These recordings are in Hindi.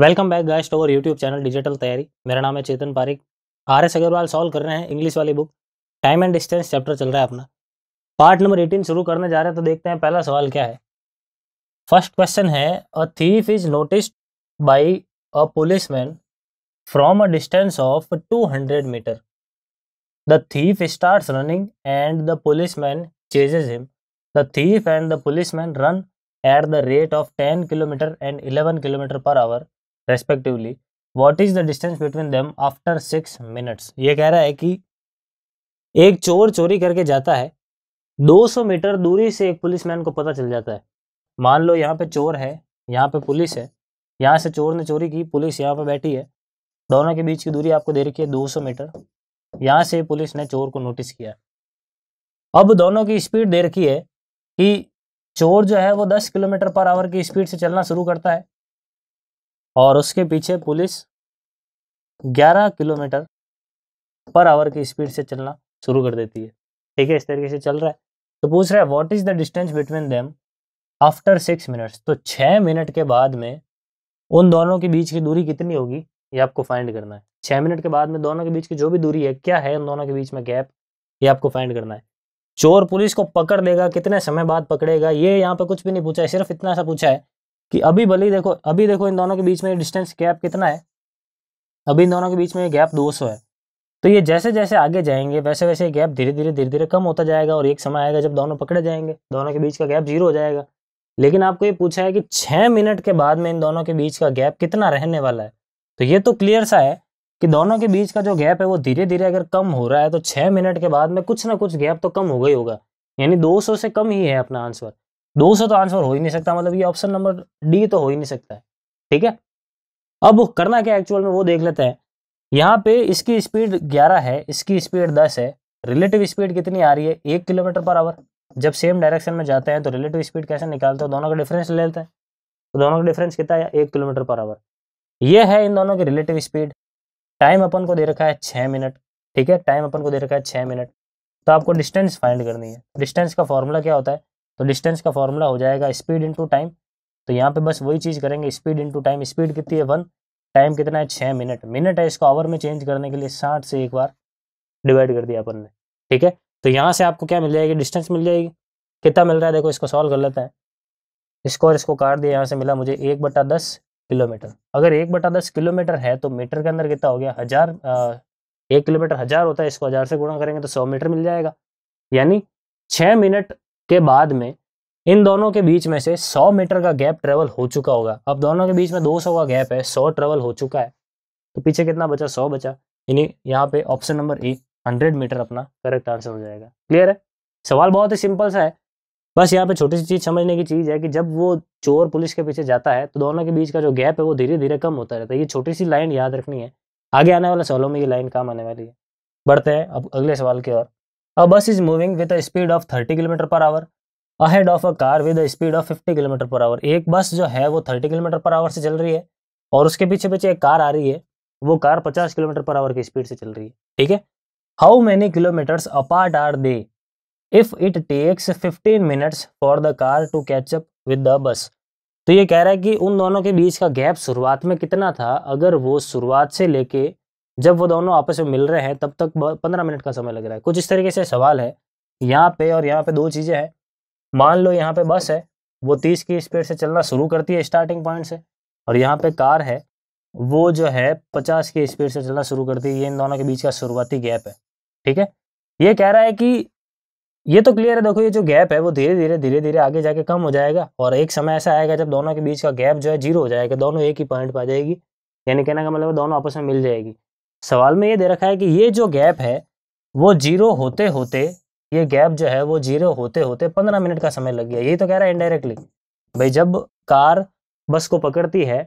welcome back guys to our YouTube channel digital Taiyari मेरा नाम है Chetan Pareek R S Agarwal solve कर रहे हैं इंग्लिश वाली book time and distance chapter चल रहा है अपना पार्ट नंबर एटीन शुरू करने जा रहे हैं तो देखते हैं पहला सवाल क्या है फर्स्ट क्वेश्चन है a thief is notice by a policeman from a distance of two hundred metre the thief start running and the police man chases him the thief and the policeman run at the rate of ten kilometre and eleven kilometre per hour respectively what is the distance between them after six minutes ये कह रहा है कि एक चोर चोरी करके जाता है 200 मीटर दूरी से एक मैन को पता चल जाता है मान लो यहाँ पे चोर है यहाँ पे पुलिस है यहाँ से चोर ने चोरी की पुलिस यहाँ पे बैठी है दोनों के बीच की दूरी आपको दे रखी है 200 मीटर यहाँ से पुलिस ने चोर को नोटिस किया अब दोनों की स्पीड दे रखी है कि चोर जो है वो 10 किलोमीटर पर आवर की स्पीड से चलना शुरू करता है और उसके पीछे पुलिस 11 किलोमीटर पर आवर की स्पीड से चलना शुरू कर देती है ठीक है इस तरीके से चल रहा है तो पूछ रहा है what is the distance between them after six minutes तो छः मिनट के बाद में उन दोनों के बीच की दूरी कितनी होगी ये आपको फाइंड करना है छः मिनट के बाद में दोनों के बीच की जो भी दूरी है क्या है उन दोनों के बीच में गैप ये आपको फाइंड करना है चोर पुलिस को पकड़ लेगा कितने समय बाद पकड़ेगा ये यहाँ पे कुछ भी नहीं पूछा है सिर्फ इतना सा पूछा है कि अभी भले ही देखो अभी देखो इन दोनों के बीच में डिस्टेंस गैप कितना है अभी इन दोनों के बीच में गैप 200 है तो ये जैसे जैसे आगे जाएंगे वैसे वैसे गैप धीरे धीरे धीरे धीरे कम होता जाएगा और एक समय आएगा जब दोनों पकड़े जाएंगे दोनों के बीच का गैप जीरो हो जाएगा लेकिन आपको ये पूछा है कि छः मिनट के बाद में इन दोनों के बीच का गैप कितना रहने वाला है तो ये तो क्लियर सा है कि दोनों के बीच का जो गैप है वो धीरे धीरे अगर कम हो रहा है तो छः मिनट के बाद में कुछ ना कुछ गैप तो कम हो गई होगा यानी 200 से कम ही है अपना आंसर दो से तो आंसर हो ही नहीं सकता मतलब ये ऑप्शन नंबर डी तो हो ही नहीं सकता है ठीक है अब करना क्या एक्चुअल में वो देख लेते हैं यहाँ पे इसकी स्पीड 11 है इसकी स्पीड 10 है रिलेटिव स्पीड कितनी आ रही है एक किलोमीटर पर आवर जब सेम डायरेक्शन में जाते हैं तो रिलेटिव स्पीड कैसे निकालते हो दोनों का डिफरेंस ले लेते हैं तो दोनों का डिफरेंस कितना है एक किलोमीटर पर आवर ये है इन दोनों की रिलेटिव स्पीड टाइम अपन को दे रखा है छः मिनट ठीक है टाइम अपन को दे रखा है छः मिनट तो आपको डिस्टेंस फाइंड करनी है डिस्टेंस का फॉर्मूला क्या होता है तो डिस्टेंस का फॉर्मूला हो जाएगा स्पीड इंटू टाइम तो यहाँ पे बस वही चीज़ करेंगे स्पीड इंटू टाइम स्पीड कितनी है वन टाइम कितना है छः मिनट मिनट है इसको आवर में चेंज करने के लिए साठ से एक बार डिवाइड कर दिया अपन ने ठीक है तो यहाँ से आपको क्या मिल जाएगी डिस्टेंस मिल जाएगी कितना मिल रहा है देखो इसको सॉल्व कर लेते हैं इसको और इसको काट दिया यहाँ से मिला मुझे एक बटा दस किलोमीटर अगर एक बटा दस किलोमीटर है तो मीटर के अंदर कितना हो गया हज़ार एक किलोमीटर हज़ार होता है इसको हज़ार से गुणा करेंगे तो सौ मीटर मिल जाएगा यानी छः मिनट के बाद में इन दोनों के बीच में से 100 मीटर का गैप ट्रेवल हो चुका होगा अब दोनों के बीच में 200 का गैप है 100 ट्रेवल हो चुका है तो पीछे कितना बचा 100 बचा यानी यहाँ पे ऑप्शन नंबर ए 100 मीटर अपना करेक्ट आंसर हो जाएगा क्लियर है सवाल बहुत ही सिंपल सा है बस यहाँ पे छोटी सी चीज़ समझने की चीज़ है कि जब वो चोर पुलिस के पीछे जाता है तो दोनों के बीच का जो गैप है वो धीरे धीरे कम होता रहता है ये छोटी सी लाइन याद रखनी है आगे आने वाले सवालों में ये लाइन काम आने वाली है बढ़ते हैं अब अगले सवाल की ओर a bus is moving with speed of thirty 30 per hour hour ahead of a car with a speed of 50 km per एक बस जो है वो 30 किलोमीटर पर आवर से चल रही है और उसके पीछे पीछे एक कार आ रही है वो कार 50 किलोमीटर पर आवर की स्पीड से चल रही है ठीक है how many kilometres apart are they if it takes 15 minutes for the car to catch up with the bus तो ये कह रहा है कि उन दोनों के बीच का गैप शुरुआत में कितना था अगर वो शुरुआत से लेके जब वो दोनों आपस में मिल रहे हैं तब तक पंद्रह मिनट का समय लग रहा है कुछ इस तरीके से सवाल है यहाँ पे और यहाँ पे दो चीज़ें हैं मान लो यहाँ पे बस है वो तीस की स्पीड से चलना शुरू करती है स्टार्टिंग पॉइंट से और यहाँ पे कार है वो जो है पचास की स्पीड से चलना शुरू करती है ये इन दोनों के बीच का शुरुआती गैप है ठीक है ये कह रहा है कि ये तो क्लियर है देखो ये जो गैप है वो धीरे धीरे धीरे धीरे आगे जाके कम हो जाएगा और एक समय ऐसा आएगा जब दोनों के बीच का गैप जो है जीरो हो जाएगा दोनों एक ही पॉइंट पर आ जाएगी यानी कहने का मतलब दोनों आपस में मिल जाएगी सवाल में ये दे रखा है कि ये जो गैप है वो जीरो होते होते ये गैप जो है वो जीरो होते होते पंद्रह मिनट का समय लग गया यही तो कह रहा है इनडायरेक्टली भाई जब कार बस को पकड़ती है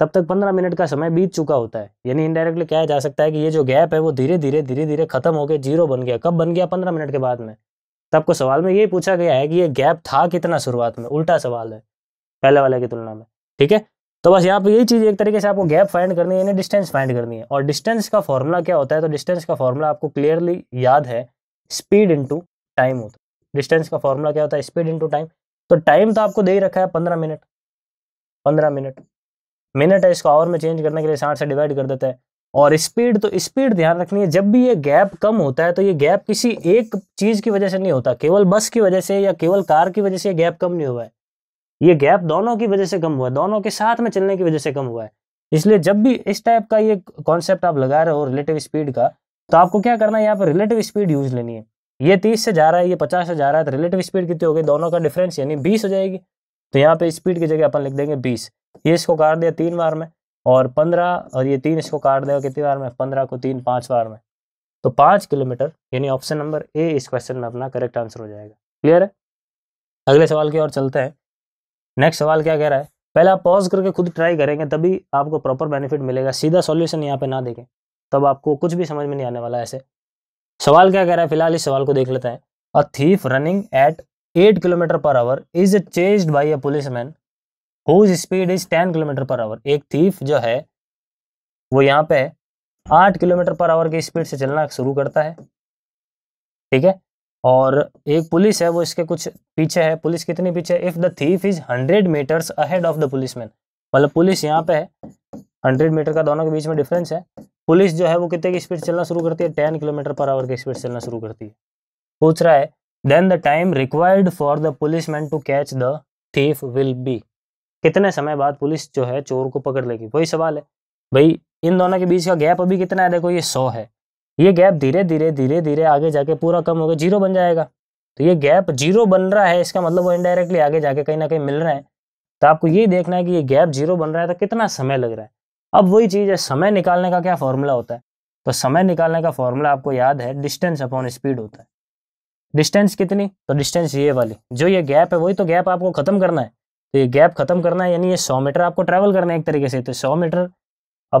तब तक पंद्रह मिनट का समय बीत चुका होता है यानी इनडायरेक्टली कहा जा सकता है कि ये जो गैप है वो धीरे धीरे धीरे धीरे खत्म गया जीरो बन गया कब बन गया पंद्रह मिनट के बाद में तो आपको सवाल में ये पूछा गया है कि ये गैप था कितना शुरुआत में उल्टा सवाल है पहले वाले की तुलना में ठीक है तो बस यहाँ पे यही चीज़ एक तरीके से आपको गैप फाइंड करनी है यानी डिस्टेंस फाइंड करनी है और डिस्टेंस का फॉर्मूला क्या होता है तो डिस्टेंस का फॉर्मूला आपको क्लियरली याद है स्पीड इंटू टाइम होता है डिस्टेंस का फॉर्मूला क्या होता है स्पीड इंटू टाइम तो टाइम तो आपको दे ही रखा है पंद्रह मिनट पंद्रह मिनट मिनट है इसको आवर में चेंज करने के लिए साठ से डिवाइड कर देता है और स्पीड तो स्पीड ध्यान रखनी है जब भी ये गैप कम होता है तो ये गैप किसी एक चीज़ की वजह से नहीं होता केवल बस की वजह से या केवल कार की वजह से गैप कम नहीं हुआ है ये गैप दोनों की वजह से कम हुआ है दोनों के साथ में चलने की वजह से कम हुआ है इसलिए जब भी इस टाइप का ये कॉन्सेप्ट आप लगा रहे हो रिलेटिव स्पीड का तो आपको क्या करना है यहाँ पर रिलेटिव स्पीड यूज लेनी है ये तीस से जा रहा है ये पचास से जा रहा है तो रिलेटिव स्पीड कितनी हो गई दोनों का डिफरेंस यानी बीस हो जाएगी तो यहाँ पे स्पीड की जगह अपन लिख देंगे बीस ये इसको काट दिया तीन बार में और पंद्रह और ये तीन इसको काट देगा कितनी बार में पंद्रह को तीन पाँच बार में तो पाँच किलोमीटर यानी ऑप्शन नंबर ए इस क्वेश्चन में अपना करेक्ट आंसर हो जाएगा क्लियर है अगले सवाल की ओर चलते हैं नेक्स्ट सवाल क्या कह रहा है पहले आप पॉज करके खुद ट्राई करेंगे तभी आपको प्रॉपर बेनिफिट मिलेगा सीधा सॉल्यूशन यहाँ पे ना देखें तब आपको कुछ भी समझ में नहीं आने वाला ऐसे सवाल क्या कह रहा है फिलहाल इस सवाल को देख लेते हैं a thief running at eight kilometre per hour is chase by a police man whose speed is ten kilometre per hour एक थीफ जो है वो यहाँ पे आठ किलोमीटर पर आवर की स्पीड से चलना शुरू करता है ठीक है और एक पुलिस है वो इसके कुछ पीछे है पुलिस कितनी पीछे है if the thief is hundred metres ahead of the police man मतलब पुलिस यहाँ पे है हंड्रेड मीटर का दोनों के बीच में डिफरेंस है पुलिस जो है वो कितने की स्पीड चलना शुरू करती है टेन किलोमीटर पर आवर की स्पीड चलना शुरू करती है पूछ रहा है then the time required for the police man to catch the thief will be कितने समय बाद पुलिस जो है चोर को पकड़ लेगी वही सवाल है भाई इन दोनों के बीच का गैप अभी कितना है देखो ये सौ है ये गैप धीरे धीरे धीरे धीरे आगे जाके पूरा कम होगा जीरो बन जाएगा तो ये गैप जीरो बन रहा है इसका मतलब वो इनडायरेक्टली आगे जाके कहीं ना कहीं मिल रहा है तो आपको ये देखना है कि ये गैप जीरो बन रहा है तो कितना समय लग रहा है अब वही चीज़ है समय निकालने का क्या फॉर्मूला होता है तो समय निकालने का फॉर्मूला आपको याद है डिस्टेंस अपॉन स्पीड होता है डिस्टेंस कितनी तो डिस्टेंस ये वाली जो ये गैप है वही तो गैप आपको खत्म करना है तो ये गैप खत्म करना है यानी ये सौ मीटर आपको ट्रैवल करना है एक तरीके से तो सौ मीटर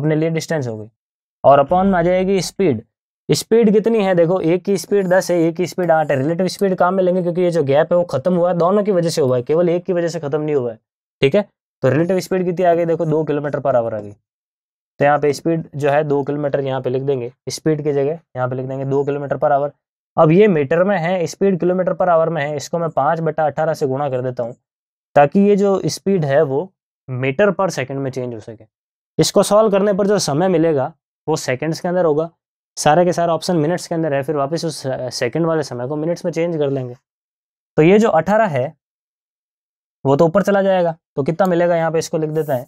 अपने लिए डिस्टेंस हो गई और अपॉन आ जाएगी स्पीड स्पीड कितनी है देखो एक की स्पीड दस है एक की स्पीड आठ है रिलेटिव स्पीड काम में लेंगे क्योंकि ये जो गैप है वो खत्म हुआ है दोनों की वजह से हुआ है केवल एक की वजह से खत्म नहीं हुआ है ठीक है तो रिलेटिव स्पीड कितनी आ गई देखो दो किलोमीटर पर आवर आ गई तो यहाँ पे स्पीड जो है दो किलोमीटर यहाँ पे लिख देंगे स्पीड की जगह यहाँ पे लिख देंगे दो किलोमीटर पर आवर अब ये मीटर में है स्पीड किलोमीटर पर आवर में है इसको मैं पाँच बटा अठारह से गुणा कर देता हूँ ताकि ये जो स्पीड है वो मीटर पर सेकंड में चेंज हो सके इसको सॉल्व करने पर जो समय मिलेगा वो सेकंड्स के अंदर होगा सारे के सारे ऑप्शन मिनट्स के अंदर है फिर वापस उस सेकंड वाले समय को मिनट्स में चेंज कर लेंगे तो ये जो अठारह है वो तो ऊपर चला जाएगा तो कितना मिलेगा यहाँ पे इसको लिख देते हैं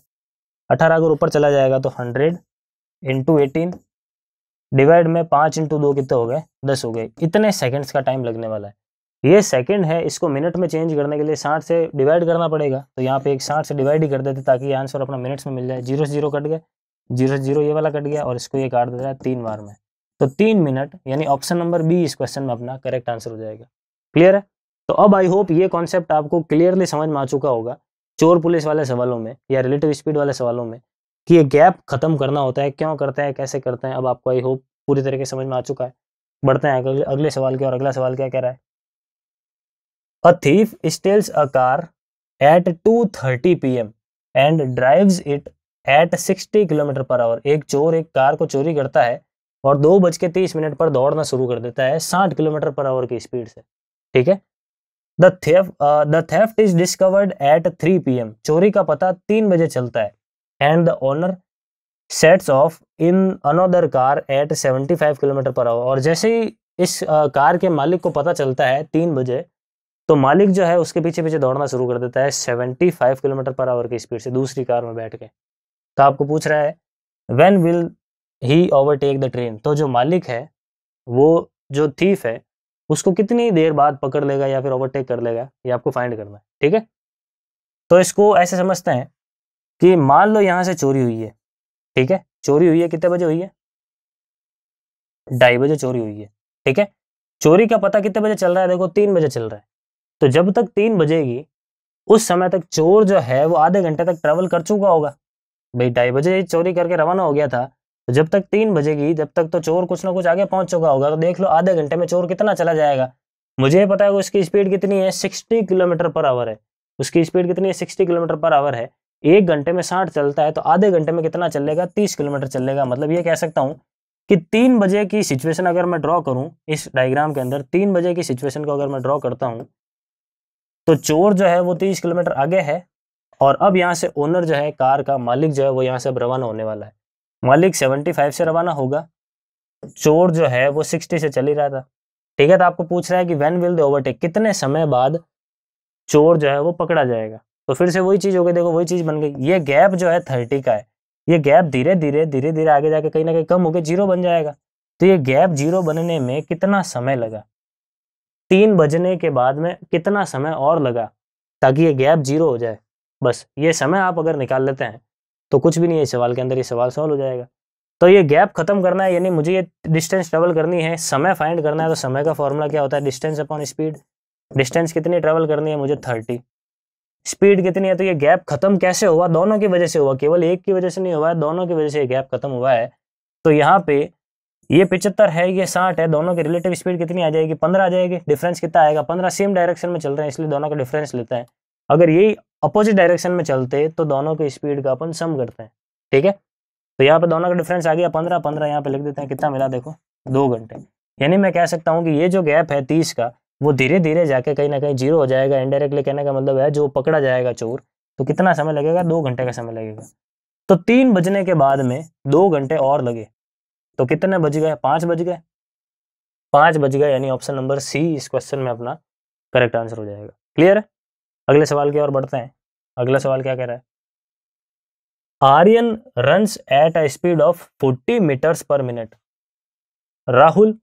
अठारह अगर ऊपर चला जाएगा तो हंड्रेड इंटू एटीन डिवाइड में पाँच इंटू दो कितने हो गए दस हो गए इतने सेकेंड्स का टाइम लगने वाला है ये सेकेंड है इसको मिनट में चेंज करने के लिए साठ से डिवाइड करना पड़ेगा तो यहाँ पे एक साठ से डिवाइड ही कर देते ताकि आंसर अपना मिनट्स में मिल जाए जीरो से जीरो कट गए जीरो से जीरो ये वाला कट गया और इसको ये काट दे रहा है तीन बार में तो तीन मिनट यानी ऑप्शन नंबर बी इस क्वेश्चन में अपना करेक्ट आंसर हो जाएगा क्लियर है तो अब आई होप ये कॉन्सेप्ट आपको क्लियरली समझ में आ चुका होगा चोर पुलिस वाले सवालों में या रिलेटिव स्पीड वाले सवालों में कि ये गैप खत्म करना होता है क्यों करते हैं कैसे करते हैं अब आपको आई होप पूरी तरीके समझ में आ चुका है बढ़ते हैं अगले, अगले सवाल के और अगला सवाल क्या कह रहा है a thief steals a car at two thirty P M and drives it at sixty kilometre per hour एक चोर एक कार को चोरी करता है और दो बज के तीस मिनट पर दौड़ना शुरू कर देता है साठ किलोमीटर पर आवर की स्पीड से ठीक है the theft is discovered at three PM एम चोरी का पता तीन बजे चलता है and the owner sets off in another car at seventy five kilometre per hour और जैसे ही इस कार uh, के मालिक को पता चलता है तीन बजे तो मालिक जो है उसके पीछे पीछे दौड़ना शुरू कर देता है seventy five kilometre per hour की स्पीड से दूसरी कार में बैठ के तो आपको पूछ रहा है when will he overtake the train तो जो मालिक है वो जो थीफ है उसको कितनी देर बाद पकड़ लेगा या फिर ओवरटेक कर लेगा ये आपको फाइंड करना है ठीक है तो इसको ऐसे समझते हैं कि मान लो यहाँ से चोरी हुई है ठीक है चोरी हुई है कितने बजे हुई है ढाई बजे चोरी हुई है ठीक है चोरी का पता कितने बजे चल रहा है देखो तीन बजे चल रहा है तो जब तक तीन बजेगी उस समय तक चोर जो है वो आधे घंटे तक ट्रेवल कर चुका होगा भाई ढाई बजे चोरी करके रवाना हो गया था तो जब तक तीन बजेगी जब तक तो चोर कुछ ना कुछ आगे पहुंच चुका होगा तो देख लो आधे घंटे में चोर कितना चला जाएगा मुझे पता है उसकी स्पीड कितनी है सिक्सटी किलोमीटर पर आवर है उसकी स्पीड कितनी है सिक्सटी किलोमीटर पर आवर है एक घंटे में साठ चलता है तो आधे घंटे में कितना चलेगा तीस किलोमीटर चलेगा मतलब ये कह सकता हूँ कि तीन बजे की सिचुएशन अगर मैं ड्रॉ करूँ इस डायग्राम के अंदर तीन बजे की सिचुएशन को अगर मैं ड्रॉ करता हूँ तो चोर जो है वो तीस किलोमीटर आगे है और अब यहाँ से ओनर जो है कार का मालिक जो है वो यहाँ से अब रवाना होने वाला है मालिक सेवेंटी फाइव से रवाना होगा चोर जो है वो सिक्सटी से चल ही रहा था ठीक है तो आपको पूछ रहा है कि वेन विल दे ओवरटेक कितने समय बाद चोर जो है वो पकड़ा जाएगा तो फिर से वही चीज हो गई देखो वही चीज बन गई ये गैप जो है थर्टी का है ये गैप धीरे धीरे धीरे धीरे आगे जाके कहीं ना कहीं कम होकर जीरो बन जाएगा तो ये गैप जीरो बनने में कितना समय लगा तीन बजने के बाद में कितना समय और लगा ताकि ये गैप जीरो हो जाए बस ये समय आप अगर निकाल लेते हैं तो कुछ भी नहीं है सवाल के अंदर ये सवाल सॉल्व हो जाएगा तो ये गैप खत्म करना है यानी मुझे ये डिस्टेंस ट्रेवल करनी है समय फाइंड करना है तो समय का फॉर्मूला क्या होता है डिस्टेंस अपॉन स्पीड डिस्टेंस कितनी ट्रेवल करनी है मुझे थर्टी स्पीड कितनी है तो ये गैप खत्म कैसे हुआ दोनों की वजह से हुआ केवल एक की वजह से नहीं हुआ है दोनों की वजह से ये गैप खत्म हुआ है तो यहाँ पे ये पिचहत्तर है ये साठ है दोनों की रिलेटिव स्पीड कितनी आ जाएगी पंद्रह आ जाएगी डिफरेंस कितना आएगा पंद्रह सेम डायरेक्शन में चल रहे हैं इसलिए दोनों का डिफरेंस लेते हैं अगर यही अपोजिट डायरेक्शन में चलते तो दोनों के स्पीड का अपन सम करते हैं ठीक है तो यहाँ पे दोनों का डिफरेंस आ गया पंद्रह पंद्रह यहाँ पे लिख देते हैं कितना मिला देखो दो घंटे यानी मैं कह सकता हूँ कि ये जो गैप है तीस का वो धीरे धीरे जाके कहीं ना कहीं जीरो हो जाएगा इनडायरेक्टली कहने का मतलब है जो पकड़ा जाएगा चोर तो कितना समय लगेगा दो घंटे का समय लगेगा तो तीन बजने के बाद में दो घंटे और लगे तो कितने बज गए पांच बज गए पांच बज गए यानी ऑप्शन नंबर सी इस क्वेश्चन में अपना करेक्ट आंसर हो जाएगा क्लियर है अगले सवाल की ओर बढ़ते हैं अगला सवाल क्या कह रहा है Aryan runs at a speed of 40 metres per minute Rahul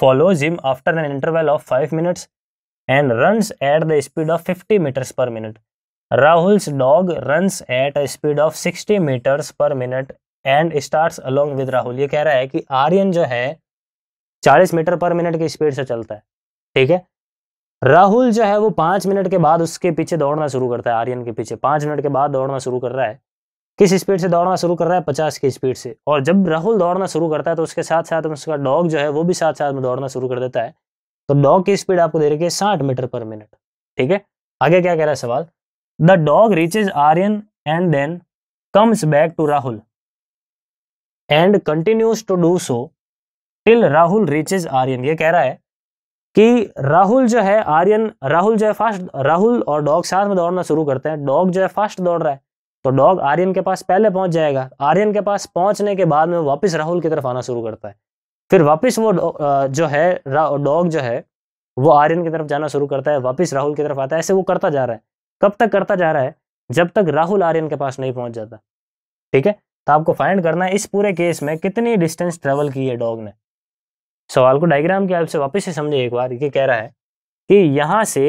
follow him after an interval of 5 minutes and runs at the speed of 50 metres per minute Rahul's dog runs at a speed of 60 metres per minute and starts along with Rahul ये कह रहा है कि आर्यन जो है चालीस मीटर पर मिनट की स्पीड से चलता है ठीक है राहुल जो है वो पांच मिनट के बाद उसके पीछे दौड़ना शुरू करता है आर्यन के पीछे पांच मिनट के बाद दौड़ना शुरू कर रहा है किस स्पीड से दौड़ना शुरू कर रहा है पचास की स्पीड से और जब राहुल दौड़ना शुरू करता है तो उसके साथ साथ उसका डॉग जो है वो भी साथ साथ में दौड़ना शुरू कर देता है तो डॉग की स्पीड आपको दे रखी है साठ मीटर पर मिनट ठीक है आगे क्या कह रहा है सवाल the dog reaches Aryan and then comes back to Rahul and continues to do so till Rahul reaches Aryan ये कह रहा है कि राहुल जो है आर्यन राहुल जो है फास्ट राहुल और डॉग साथ में दौड़ना शुरू करते हैं डॉग जो है फास्ट दौड़ रहा है तो डॉग आर्यन के पास पहले पहुंच जाएगा आर्यन के पास पहुंचने के बाद में वापस राहुल की तरफ आना शुरू करता है फिर वापस वो जो है डॉग जो है वो आर्यन की तरफ जाना शुरू करता है वापस राहुल की तरफ आता है ऐसे वो करता जा रहा है कब तक करता जा रहा है जब तक राहुल आर्यन के पास नहीं पहुंच जाता ठीक है तो आपको फाइंड करना है इस पूरे केस में कितनी डिस्टेंस ट्रेवल की है डॉग ने सवाल को डायग्राम हेल्प आपसे वापस से समझे एक बार ये कह रहा है कि यहाँ से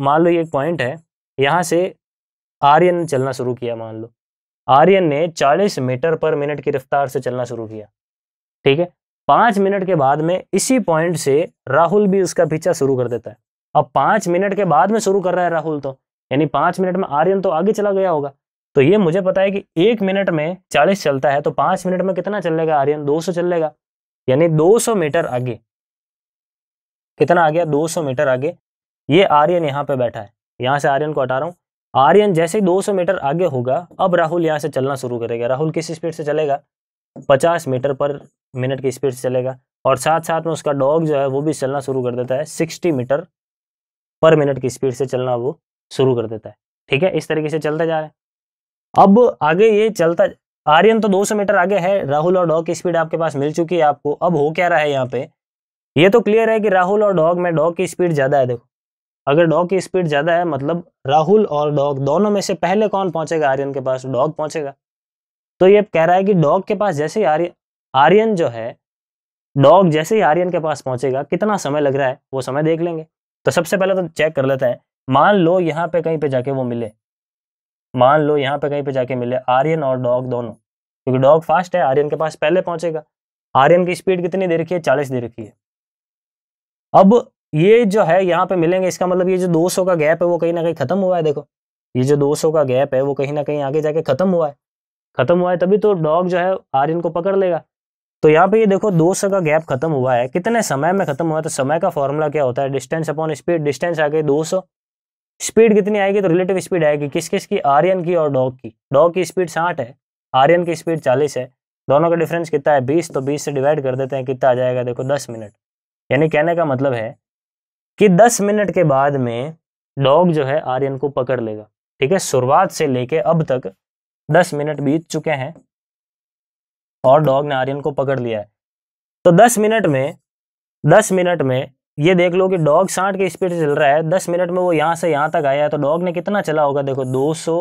मान लो ये एक पॉइंट है यहाँ से आर्यन ने चलना शुरू किया मान लो आर्यन ने 40 मीटर पर मिनट की रफ्तार से चलना शुरू किया ठीक है पाँच मिनट के बाद में इसी पॉइंट से राहुल भी उसका पीछा शुरू कर देता है अब पाँच मिनट के बाद में शुरू कर रहा है राहुल तो यानी पाँच मिनट में आर्यन तो आगे चला गया होगा तो ये मुझे पता है कि एक मिनट में चालीस चलता है तो पाँच मिनट में कितना चलेगा आर्यन दो सौ चलेगा यानी 200 मीटर आगे कितना आ गया 200 मीटर आगे ये आर्यन यहां पे बैठा है यहां से आर्यन को हटा रहा हूं आर्यन जैसे ही 200 मीटर आगे होगा अब राहुल यहां से चलना शुरू करेगा राहुल किस स्पीड से चलेगा 50 मीटर पर मिनट की स्पीड से चलेगा और साथ साथ में उसका डॉग जो है वो भी चलना शुरू कर देता है सिक्सटी मीटर पर मिनट की स्पीड से चलना वो शुरू कर देता है ठीक है इस तरीके से चलता जा रहा है अब आगे ये चलता आर्यन तो 200 मीटर आगे है राहुल और डॉग की स्पीड आपके पास मिल चुकी है आपको अब हो क्या रहा है यहाँ पे ये तो क्लियर है कि राहुल और डॉग में डॉग की स्पीड ज्यादा है देखो अगर डॉग की स्पीड ज्यादा है मतलब राहुल और डॉग दोनों में से पहले कौन पहुंचेगा आर्यन के पास डॉग पहुंचेगा तो ये कह रहा है कि डॉग के पास जैसे ही आर्यन आर्यन जो है डॉग जैसे ही आर्यन के पास पहुंचेगा कितना समय लग रहा है वो समय देख लेंगे तो सबसे पहले तो चेक कर लेते हैं मान लो यहाँ पे कहीं पे जाके वो मिले मान लो यहाँ पे कहीं पे जाके मिले आर्यन और डॉग दोनों क्योंकि डॉग फास्ट है आर्यन के पास पहले पहुंचेगा आर्यन की स्पीड कितनी दे रखी है चालीस दे रखी है अब ये जो है यहाँ पे मिलेंगे इसका मतलब ये जो 200 का गैप है वो कहीं ना कहीं खत्म हुआ है देखो ये जो सौ का गैप है वो कहीं ना कहीं आगे जाके खत्म हुआ है खत्म हुआ है तभी तो डॉग जो है आर्यन को पकड़ लेगा तो यहाँ पे ये देखो 200 का गैप खत्म हुआ है कितने समय में खत्म हुआ है तो समय का फॉर्मूला क्या होता है डिस्टेंस अपॉन स्पीड डिस्टेंस आ गई सौ स्पीड कितनी आएगी तो रिलेटिव स्पीड आएगी किस किस की आर्यन की और डॉग की डॉग की स्पीड साठ है आर्यन की स्पीड चालीस है दोनों का डिफरेंस कितना है बीस तो बीस से डिवाइड कर देते हैं कितना आ जाएगा देखो दस मिनट यानी कहने का मतलब है कि दस मिनट के बाद में डॉग जो है आर्यन को पकड़ लेगा ठीक है शुरुआत से लेके अब तक दस मिनट बीत चुके हैं और डॉग ने आर्यन को पकड़ लिया है तो दस मिनट में दस मिनट में ये देख लो कि डॉग साठ की स्पीड से चल रहा है दस मिनट में वो यहाँ से यहाँ तक आया है तो डॉग ने कितना चला होगा देखो दो सौ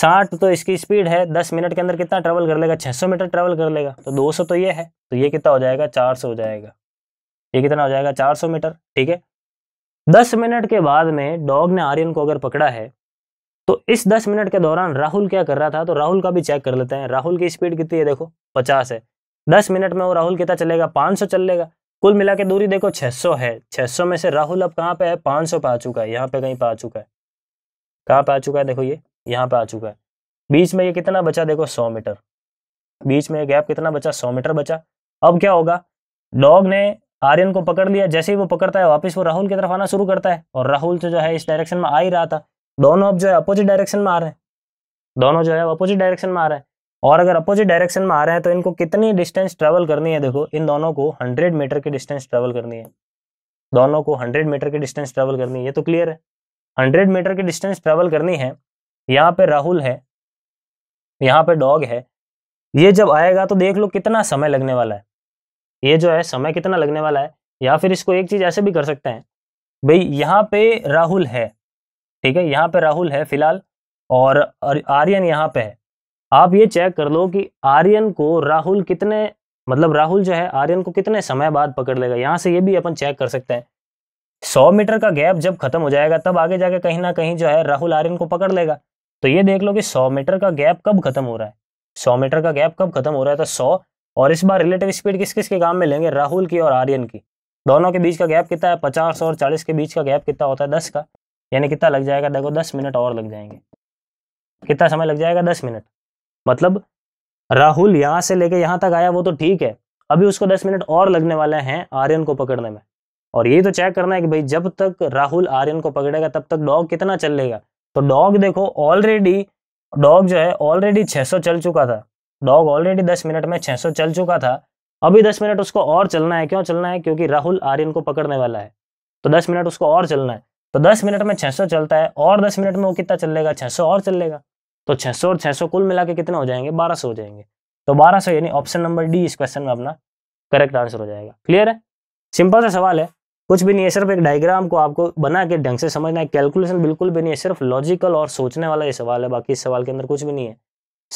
साठ तो इसकी स्पीड है दस मिनट के अंदर कितना ट्रेवल कर लेगा छः सौ मीटर ट्रेवल कर लेगा तो दो सौ तो ये है तो ये कितना हो जाएगा चार सौ हो जाएगा ये कितना हो जाएगा चार सौ मीटर ठीक है दस मिनट के बाद में डॉग ने आर्यन को अगर पकड़ा है तो इस दस मिनट के दौरान राहुल क्या कर रहा था तो राहुल का भी चेक कर लेते हैं राहुल की स्पीड कितनी है देखो पचास है दस मिनट में वो राहुल कितना चलेगा पाँच सौ चल लेगा कुल मिला के दूरी देखो 600 है 600 में से राहुल अब कहाँ पे है 500 पे आ चुका है यहाँ पे कहीं पे आ चुका है कहाँ पे आ चुका है देखो ये यहाँ पे आ चुका है बीच में ये कितना बचा देखो 100 मीटर बीच में गैप कितना बचा 100 मीटर बचा अब क्या होगा डॉग ने आर्यन को पकड़ लिया जैसे ही वो पकड़ता है वापिस वो राहुल की तरफ आना शुरू करता है और राहुल तो जो है इस डायरेक्शन में आ ही रहा था दोनों अब जो है अपोजिट डायरेक्शन में आ रहे हैं दोनों जो है अपोजिट डायरेक्शन में आ रहे हैं और अगर अपोजिट डायरेक्शन में आ रहे हैं तो इनको कितनी डिस्टेंस ट्रेवल करनी है देखो इन दोनों को हंड्रेड मीटर की डिस्टेंस ट्रेवल करनी है दोनों को हंड्रेड मीटर की डिस्टेंस ट्रेवल करनी है ये तो क्लियर है हंड्रेड मीटर की डिस्टेंस ट्रेवल करनी है यहाँ पे राहुल है यहाँ पे डॉग है ये जब आएगा तो देख लो कितना समय लगने वाला है ये जो है समय कितना लगने वाला है या फिर इसको एक चीज ऐसे भी कर सकते हैं भाई यहाँ पे राहुल है ठीक है यहाँ पे राहुल है फिलहाल और आर्यन यहाँ पे है आप ये चेक कर लो कि आर्यन को राहुल कितने मतलब राहुल जो है आर्यन को कितने समय बाद पकड़ लेगा यहाँ से ये भी अपन चेक कर सकते हैं सौ मीटर का गैप जब खत्म हो जाएगा तब आगे जाके कहीं ना कहीं जो है राहुल आर्यन को पकड़ लेगा तो ये देख लो कि सौ मीटर का गैप कब खत्म हो रहा है सौ मीटर का गैप कब खत्म हो रहा है तो सौ और इस बार रिलेटिव स्पीड किस किस के काम में लेंगे राहुल की और आर्यन की दोनों के बीच का गैप कितना है पचास और चालीस के बीच का गैप कितना होता है दस का यानी कितना लग जाएगा देखो दस मिनट और लग जाएंगे कितना समय लग जाएगा दस मिनट मतलब राहुल यहां से लेके यहां तक आया वो तो ठीक है अभी उसको दस मिनट और लगने वाले हैं आर्यन को पकड़ने में और ये तो चेक करना है कि भाई जब तक राहुल आर्यन को पकड़ेगा तब तक डॉग कितना चल लेगा तो डॉग देखो ऑलरेडी डॉग जो है ऑलरेडी 600 चल चुका था डॉग ऑलरेडी 10 मिनट में 600 चल चुका था अभी 10 मिनट उसको और चलना है क्यों चलना है क्योंकि राहुल आर्यन को पकड़ने वाला है तो 10 मिनट उसको और चलना है तो 10 मिनट में 600 चलता है और 10 मिनट में वो कितना चल लेगा 600 और चल लेगा तो 600 और 600 कुल मिला के कितना हो जाएंगे 1200 हो जाएंगे तो 1200 यानी ऑप्शन नंबर डी इस क्वेश्चन में अपना करेक्ट आंसर हो जाएगा क्लियर है सिंपल सा सवाल है कुछ भी नहीं है सिर्फ एक डायग्राम को आपको बना के ढंग से समझना है कैलकुलेशन बिल्कुल भी नहीं है सिर्फ लॉजिकल और सोचने वाला ये सवाल है बाकी इस सवाल के अंदर कुछ भी नहीं है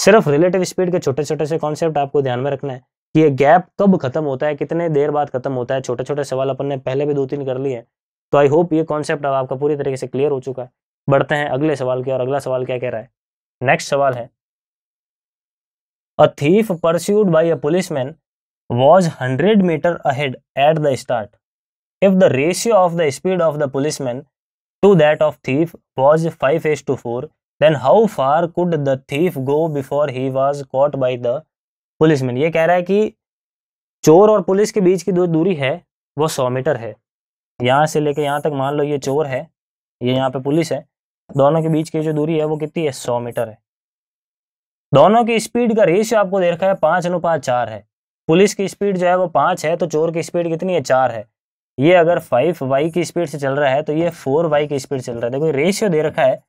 सिर्फ रिलेटिव स्पीड के छोटे छोटे से कॉन्सेप्ट आपको ध्यान में रखना है कि ये गैप कब खत्म होता है कितने देर बाद खत्म होता है छोटे छोटे सवाल अपन ने पहले भी दो तीन कर लिए तो आई होप ये कॉन्सेप्ट अब आपका पूरी तरीके से क्लियर हो चुका है बढ़ते हैं अगले सवाल के और अगला सवाल क्या कह रहा है नेक्स्ट सवाल है a thief pursued by a police man was hundred metre ahead at the start if the ratio of the speed of the police man to that of thief was five as to four then how far could the thief go before he was caught by the police man ये कह रहा है कि चोर और पुलिस के बीच की जो दूरी है वो सौ मीटर है यहाँ से लेकर यहाँ तक मान लो ये चोर है ये यहाँ पे पुलिस है दोनों के बीच की जो दूरी है वो कितनी है सौ मीटर है दोनों की स्पीड का रेशियो आपको दे रखा है पांच अनुपात चार है पुलिस की स्पीड जो है वो पांच है तो चोर की स्पीड कितनी है चार है ये अगर फाइव वाई की स्पीड से चल रहा है तो ये फोर वाई की स्पीड चल रहा है देखो रेशियो दे रखा है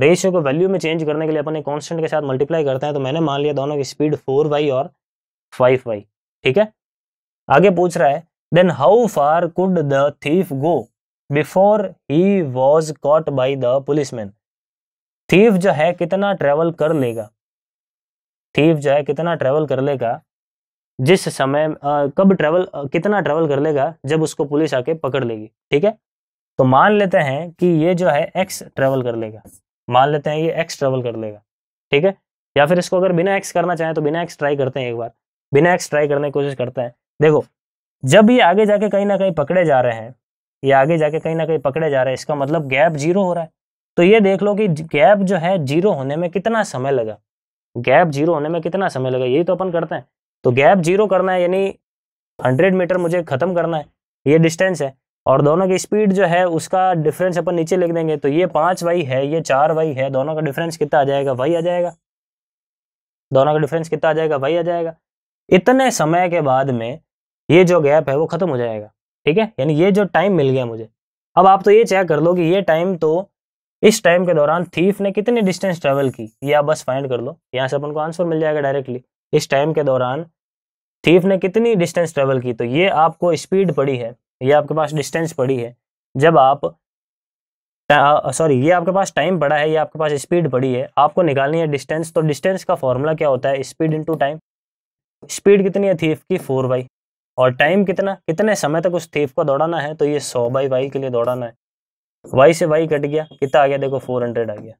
रेशियो को वैल्यू में चेंज करने के लिए अपने कॉन्स्टेंट के साथ मल्टीप्लाई करते हैं तो मैंने मान लिया दोनों की स्पीड फोर वाई और फाइव वाई ठीक है आगे पूछ रहा है then how far could the thief go before he was caught by the policeman thief जो है कितना ट्रेवल कर लेगा थीफ जो है कितना ट्रेवल कर लेगा जिस समय आ, कब ट्रेवल कितना ट्रेवल कर लेगा जब उसको पुलिस आके पकड़ लेगी ठीक है तो मान लेते हैं कि ये जो है एक्स ट्रेवल कर लेगा मान लेते हैं ये एक्स ट्रेवल कर लेगा ठीक है या फिर इसको अगर बिना एक्स करना चाहें तो बिना एक्स ट्राई करते हैं एक बार बिना एक्स ट्राई करने की कोशिश करते हैं देखो जब ये आगे जाके कहीं ना कहीं पकड़े जा रहे हैं ये आगे जाके कहीं ना कहीं पकड़े जा रहे हैं इसका मतलब गैप जीरो हो रहा है तो ये देख लो कि गैप जो है जीरो होने में कितना समय लगा गैप जीरो होने में कितना समय लगा यही तो अपन करते हैं तो गैप जीरो करना है यानी हंड्रेड मीटर मुझे ख़त्म करना है ये डिस्टेंस है और दोनों की स्पीड जो है उसका डिफरेंस अपन नीचे लिख देंगे तो ये पाँच वाई है ये चार वाई है दोनों का डिफरेंस कितना आ जाएगा वाई आ जाएगा दोनों का डिफरेंस कितना आ जाएगा वाई आ जाएगा इतने समय के बाद में ये जो गैप है वो ख़त्म हो जाएगा ठीक है यानी ये जो टाइम मिल गया मुझे अब आप तो ये चेक कर लो कि ये टाइम तो इस टाइम के दौरान थीफ ने कितनी डिस्टेंस ट्रेवल की ये आप बस फाइंड कर लो यहाँ से अपन को आंसर मिल जाएगा डायरेक्टली इस टाइम के दौरान थीफ ने कितनी डिस्टेंस ट्रेवल की तो ये आपको स्पीड पड़ी है ये आपके पास डिस्टेंस पड़ी है जब आप सॉरी ये आपके पास टाइम पड़ा है ये आपके पास स्पीड पड़ी है आपको निकालनी है डिस्टेंस तो डिस्टेंस का फॉर्मूला क्या होता है स्पीड इंटू टाइम स्पीड कितनी है थीफ की फोर बाई और टाइम कितना कितने समय तक उस थीफ को दौड़ाना है तो ये सौ बाई वाई के लिए दौड़ाना है वाई से वाई कट गया कितना आ गया देखो फोर हंड्रेड आ गया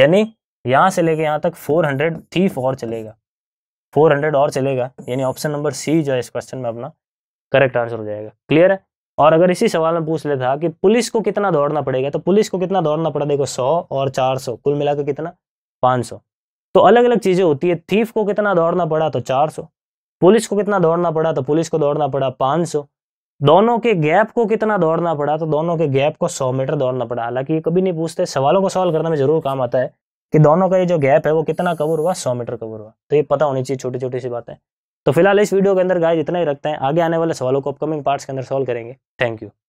यानी यहाँ से लेके यहाँ तक फोर हंड्रेड थीफ और चलेगा फोर हंड्रेड और चलेगा यानी ऑप्शन नंबर सी जो है इस क्वेश्चन में अपना करेक्ट आंसर हो जाएगा क्लियर है और अगर इसी सवाल में पूछ लेता कि पुलिस को कितना दौड़ना पड़ेगा तो पुलिस को कितना दौड़ना पड़ा देखो सौ और चार सौ कुल मिलाकर कितना पाँच सौ तो अलग अलग चीज़ें होती है थीफ को कितना दौड़ना पड़ा तो चार सौ पुलिस को कितना दौड़ना पड़ा तो पुलिस को दौड़ना पड़ा 500 दोनों के गैप को कितना दौड़ना पड़ा तो दोनों के गैप को सौ मीटर दौड़ना पड़ा हालांकि ये कभी नहीं पूछते सवालों को सॉल्व करने में जरूर काम आता है कि दोनों का ये जो गैप है वो कितना कवर हुआ सौ मीटर कवर हुआ तो ये पता होनी चाहिए छोटी छोटी सी बातें तो फिलहाल इस वीडियो के अंदर गाय इतना ही रखते हैं आगे आने वाले सवालों को अपकमिंग पार्ट्स के अंदर सॉल्व करेंगे थैंक यू